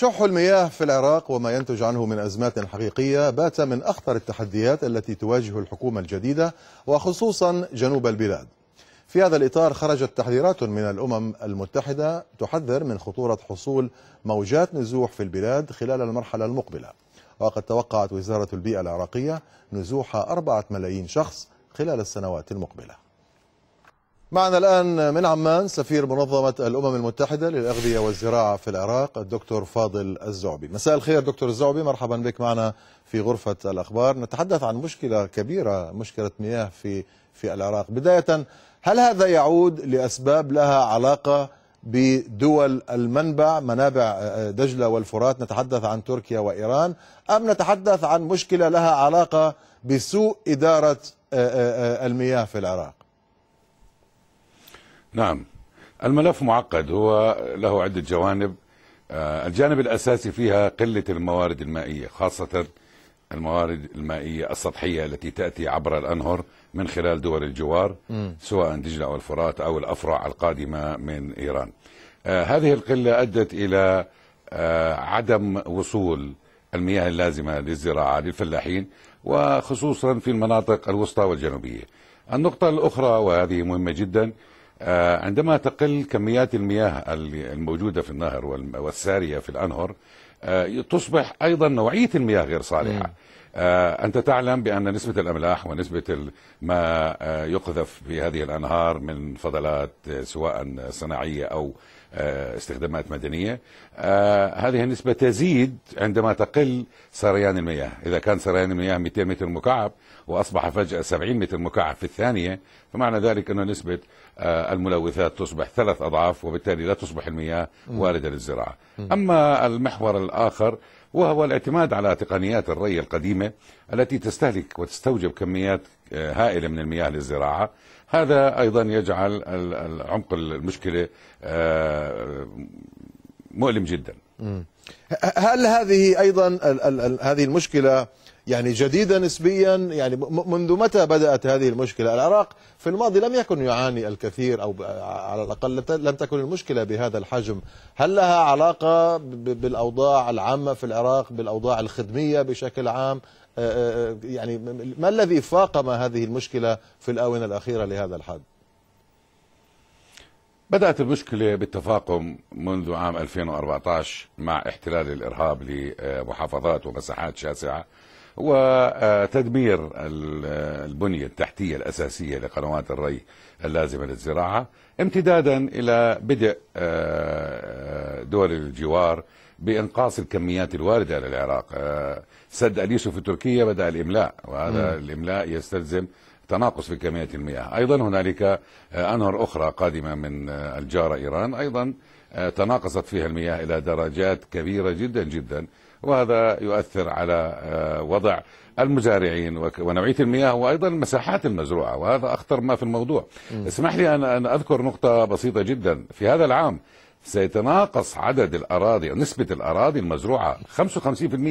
شح المياه في العراق وما ينتج عنه من أزمات حقيقية بات من أخطر التحديات التي تواجه الحكومة الجديدة وخصوصا جنوب البلاد في هذا الإطار خرجت تحذيرات من الأمم المتحدة تحذر من خطورة حصول موجات نزوح في البلاد خلال المرحلة المقبلة وقد توقعت وزارة البيئة العراقية نزوح أربعة ملايين شخص خلال السنوات المقبله معنا الآن من عمان سفير منظمة الأمم المتحدة للأغذية والزراعة في العراق الدكتور فاضل الزعبي مساء الخير دكتور الزعبي مرحبا بك معنا في غرفة الأخبار نتحدث عن مشكلة كبيرة مشكلة مياه في في العراق بداية هل هذا يعود لأسباب لها علاقة بدول المنبع منابع آه، آه، دجلة والفرات نتحدث عن تركيا وإيران أم نتحدث عن مشكلة لها علاقة بسوء إدارة آه، المياه في العراق نعم الملف معقد هو له عدة جوانب آه، الجانب الأساسي فيها قلة الموارد المائية خاصة الموارد المائية السطحية التي تأتي عبر الأنهر من خلال دول الجوار م. سواء دجلة أو الفرات أو الأفرع القادمة من إيران آه، هذه القلة أدت إلى آه، عدم وصول المياه اللازمة للزراعة للفلاحين وخصوصا في المناطق الوسطى والجنوبية النقطة الأخرى وهذه مهمة جدا آه، عندما تقل كميات المياه الموجودة في النهر والسارية في الأنهر آه، تصبح أيضا نوعية المياه غير صالحة آه، أنت تعلم بأن نسبة الأملاح ونسبة ما يقذف في هذه الأنهار من فضلات سواء صناعية أو استخدامات مدنية هذه النسبة تزيد عندما تقل سريان المياه إذا كان سريان المياه 200 متر مكعب وأصبح فجأة 70 متر مكعب في الثانية فمعنى ذلك أن نسبة آه، الملوثات تصبح ثلاث أضعاف وبالتالي لا تصبح المياه واردة للزراعة أما المحور الآخر وهو الاعتماد على تقنيات الري القديمة التي تستهلك وتستوجب كميات آه، هائلة من المياه للزراعة هذا أيضا يجعل عمق المشكلة آه، مؤلم جدا هل هذه أيضا هذه المشكلة يعني جديدة نسبيا يعني منذ متى بدأت هذه المشكلة العراق في الماضي لم يكن يعاني الكثير أو على الأقل لم تكن المشكلة بهذا الحجم هل لها علاقة بالأوضاع العامة في العراق بالأوضاع الخدمية بشكل عام يعني ما الذي فاقم هذه المشكلة في الآونة الأخيرة لهذا الحد بدأت المشكلة بالتفاقم منذ عام 2014 مع احتلال الإرهاب لمحافظات ومساحات شاسعة وتدمير البنية التحتية الأساسية لقنوات الري اللازمة للزراعة امتدادا إلى بدء آه، آه، دول الجوار بإنقاص الكميات الواردة للعراق آه، سد أليسو في تركيا بدأ الإملاء وهذا م. الإملاء يستلزم تناقص في كميات المياه أيضا هنالك أنهر أخرى قادمة من الجارة إيران أيضا تناقصت فيها المياه إلى درجات كبيرة جدا جدا وهذا يؤثر على آه، وضع المزارعين ونوعيه المياه وايضا المساحات المزروعه وهذا اخطر ما في الموضوع. اسمح لي ان ان اذكر نقطه بسيطه جدا في هذا العام سيتناقص عدد الاراضي نسبه الاراضي المزروعه 55%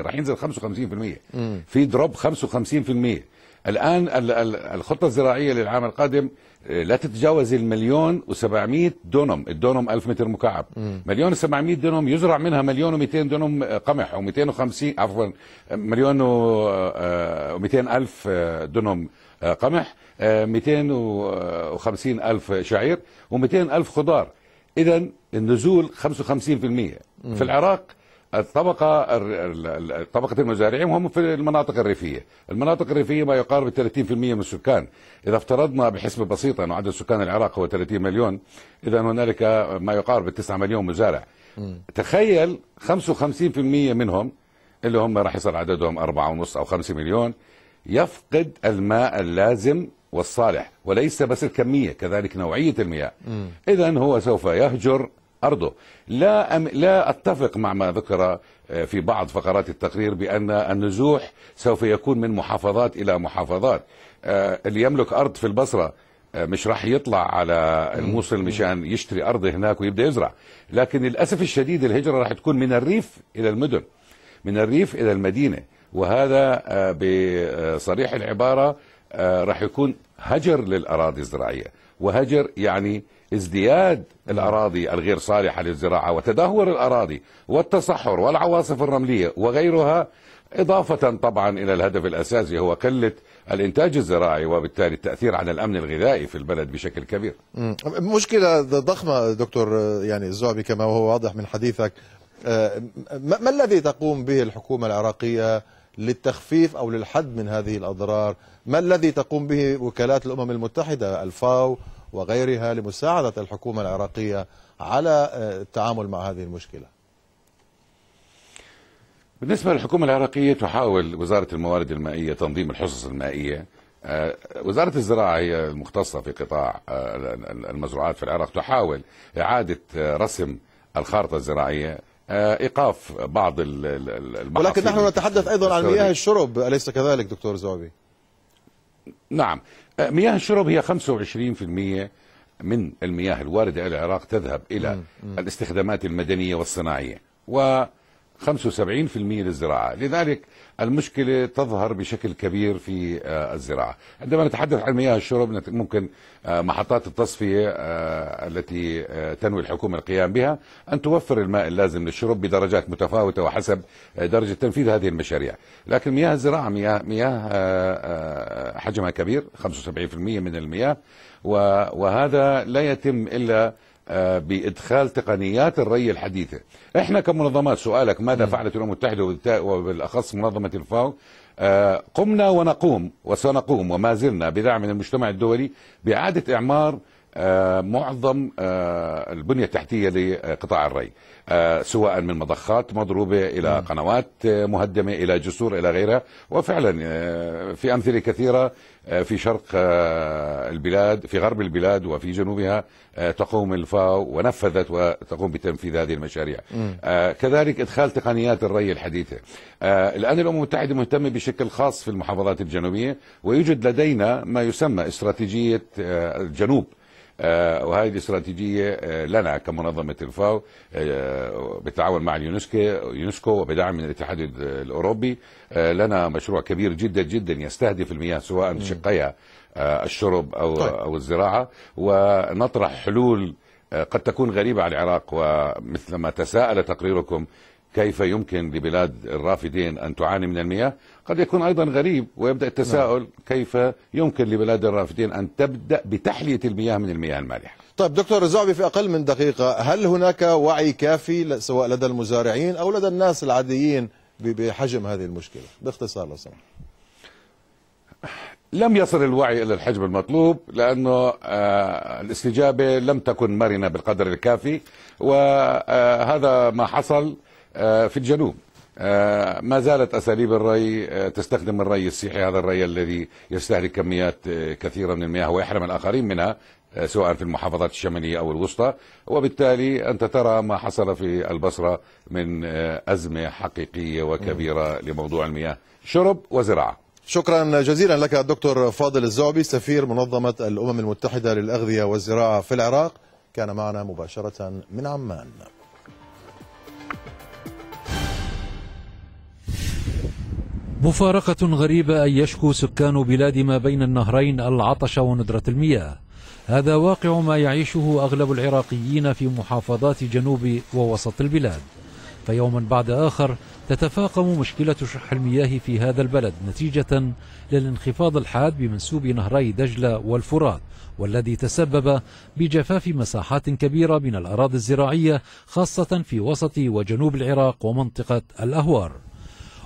راح ينزل 55% في دروب 55% الان الخطه الزراعيه للعام القادم إيه، لا تتجاوز المليون و700 دونم الدونم 1000 متر مكعب م. مليون و700 دونم يزرع منها مليون و200 دونم قمح و250 عفوا مليون و200 آه، الف آه، دونم آه، قمح 250 الف شعير و200 الف خضار اذا النزول 55% م. في العراق الطبقة طبقة المزارعين وهم في المناطق الريفية المناطق الريفية ما يقارب 30% من السكان إذا افترضنا بحسبة بسيطة أن عدد سكان العراق هو 30 مليون إذا هنالك ما يقارب 9 مليون مزارع م. تخيل 55% منهم اللي هم راح يصير عددهم 4.5 أو 5 مليون يفقد الماء اللازم والصالح وليس بس الكمية كذلك نوعية المياه إذا هو سوف يهجر أرضه لا, أم لا أتفق مع ما ذكر آه، في بعض فقرات التقرير بأن النزوح سوف يكون من محافظات إلى محافظات آه، اللي يملك أرض في البصرة آه، مش راح يطلع على الموصل مشان يشتري أرض هناك ويبدأ يزرع لكن للأسف الشديد الهجرة راح تكون من الريف إلى المدن من الريف إلى المدينة وهذا بصريح العبارة آه، راح يكون هجر للاراضي الزراعيه وهجر يعني ازدياد الاراضي الغير صالحه للزراعه وتدهور الاراضي والتصحر والعواصف الرمليه وغيرها اضافه طبعا الى الهدف الاساسي هو قله الانتاج الزراعي وبالتالي التاثير على الامن الغذائي في البلد بشكل كبير. مشكله ضخمه دكتور آه، يعني الزعبي كما هو واضح من حديثك آه، ما الذي تقوم به الحكومه العراقيه للتخفيف أو للحد من هذه الأضرار ما الذي تقوم به وكالات الأمم المتحدة الفاو وغيرها لمساعدة الحكومة العراقية على آه، التعامل مع هذه المشكلة بالنسبة للحكومة العراقية تحاول وزارة الموارد المائية تنظيم الحصص المائية آه، وزارة الزراعة هي المختصة في قطاع آه، المزروعات في العراق تحاول إعادة رسم الخارطة الزراعية آه، ايقاف بعض المحاصيل ولكن نحن نتحدث ايضا عن مياه الشرب اليس كذلك دكتور زعبي نعم آه، مياه الشرب هي 25% من المياه الواردة إلى العراق تذهب إلى الاستخدامات المدنية والصناعية و 75% للزراعة لذلك المشكلة تظهر بشكل كبير في آه، الزراعة عندما نتحدث عن مياه الشرب ممكن آه، محطات التصفية آه، التي تنوي الحكومة القيام بها أن توفر الماء اللازم للشرب بدرجات متفاوتة وحسب درجة تنفيذ هذه المشاريع لكن مياه الزراعة مياه, مياه حجمها كبير 75% من المياه وهذا لا يتم إلا آه، بادخال تقنيات الري الحديثه احنا كمنظمات سؤالك ماذا فعلت الامم المتحده وبالاخص منظمه الفاو آه، قمنا ونقوم وسنقوم وما زلنا بدعم من المجتمع الدولي باعاده اعمار آه، معظم آه، البنيه التحتيه لقطاع الري آه، سواء من مضخات مضروبه الى نعم. قنوات مهدمه الى جسور الى غيرها وفعلا في امثله كثيره في شرق البلاد في غرب البلاد وفي جنوبها تقوم الفاو ونفذت وتقوم بتنفيذ هذه المشاريع كذلك ادخال تقنيات الري الحديثه الان الامم المتحده مهتمه بشكل خاص في المحافظات الجنوبيه ويوجد لدينا ما يسمى استراتيجيه الجنوب آه، وهذه استراتيجيه آه، لنا كمنظمه الفاو آه، بالتعاون مع اليونسكو يونسكو وبدعم من الاتحاد الاوروبي لنا مشروع كبير جدا جدا يستهدف المياه سواء شقيها الشرب او طيب. او الزراعه ونطرح حلول قد تكون غريبة على العراق ومثلما تساءل تقريركم كيف يمكن لبلاد الرافدين أن تعاني من المياه قد يكون أيضا غريب ويبدأ التساؤل نعم. كيف يمكن لبلاد الرافدين أن تبدأ بتحلية المياه من المياه المالحة طيب دكتور الزعبي في أقل من دقيقة هل هناك وعي كافي سواء لدى المزارعين أو لدى الناس العاديين بحجم هذه المشكلة باختصار لو سمحت لم يصل الوعي الى الحجم المطلوب لانه آه، الاستجابه لم تكن مرنه بالقدر الكافي وهذا ما حصل آه، في الجنوب آه، ما زالت أساليب الري آه، تستخدم الري السيحي هذا الري الذي يستهلك كميات كثيرة من المياه ويحرم الآخرين منها سواء في المحافظات الشمالية أو الوسطى وبالتالي أنت ترى ما حصل في البصرة من أزمة حقيقية وكبيرة لموضوع المياه شرب وزراعة شكرا جزيلا لك الدكتور فاضل الزعبي سفير منظمة الأمم المتحدة للأغذية والزراعة في العراق كان معنا مباشرة من عمان مفارقة غريبة أن يشكو سكان بلاد ما بين النهرين العطش وندرة المياه هذا واقع ما يعيشه أغلب العراقيين في محافظات جنوب ووسط البلاد فيوما بعد آخر تتفاقم مشكلة شح المياه في هذا البلد نتيجة للانخفاض الحاد بمنسوب نهري دجلة والفرات والذي تسبب بجفاف مساحات كبيرة من الأراضي الزراعية خاصة في وسط وجنوب العراق ومنطقة الأهوار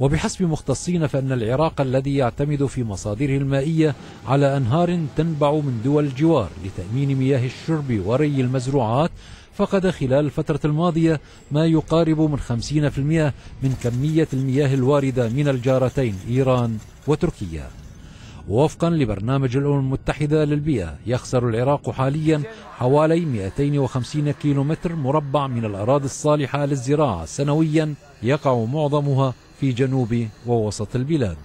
وبحسب مختصين فإن العراق الذي يعتمد في مصادره المائية على أنهار تنبع من دول الجوار لتأمين مياه الشرب وري المزروعات فقد خلال الفترة الماضية ما يقارب من 50% من كمية المياه الواردة من الجارتين إيران وتركيا ووفقا لبرنامج الأمم المتحدة للبيئة يخسر العراق حاليا حوالي 250 كيلومتر مربع من الأراضي الصالحة للزراعة سنويا يقع معظمها في جنوب ووسط البلاد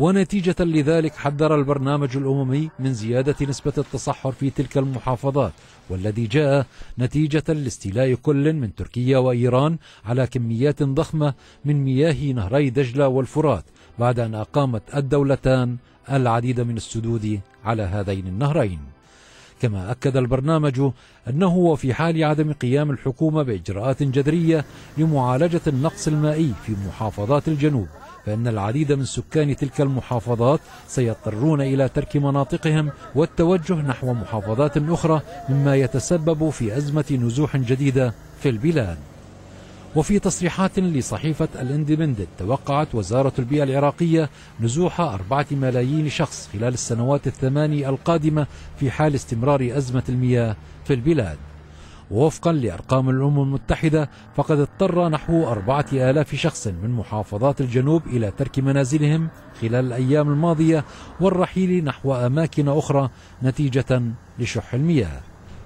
ونتيجة لذلك حذر البرنامج الأممي من زيادة نسبة التصحر في تلك المحافظات والذي جاء نتيجة لاستيلاء كل من تركيا وإيران على كميات ضخمة من مياه نهري دجلة والفرات بعد أن أقامت الدولتان العديد من السدود على هذين النهرين كما أكد البرنامج أنه في حال عدم قيام الحكومة بإجراءات جذرية لمعالجة النقص المائي في محافظات الجنوب فإن العديد من سكان تلك المحافظات سيضطرون إلى ترك مناطقهم والتوجه نحو محافظات أخرى مما يتسبب في أزمة نزوح جديدة في البلاد وفي تصريحات لصحيفة الاندبندنت توقعت وزارة البيئة العراقية نزوح أربعة ملايين شخص خلال السنوات الثماني القادمة في حال استمرار أزمة المياه في البلاد ووفقا لأرقام الأمم المتحدة فقد اضطر نحو أربعة آلاف شخص من محافظات الجنوب إلى ترك منازلهم خلال الأيام الماضية والرحيل نحو أماكن أخرى نتيجة لشح المياه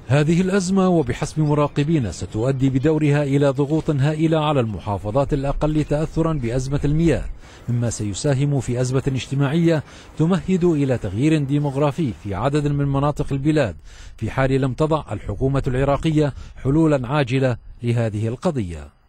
هذه الأزمة وبحسب مراقبين ستؤدي بدورها إلى ضغوط هائلة على المحافظات الأقل تأثرا بأزمة المياه مما سيساهم في أزمة اجتماعية تمهد إلى تغيير ديمغرافي في عدد من مناطق البلاد في حال لم تضع الحكومة العراقية حلولا عاجلة لهذه القضية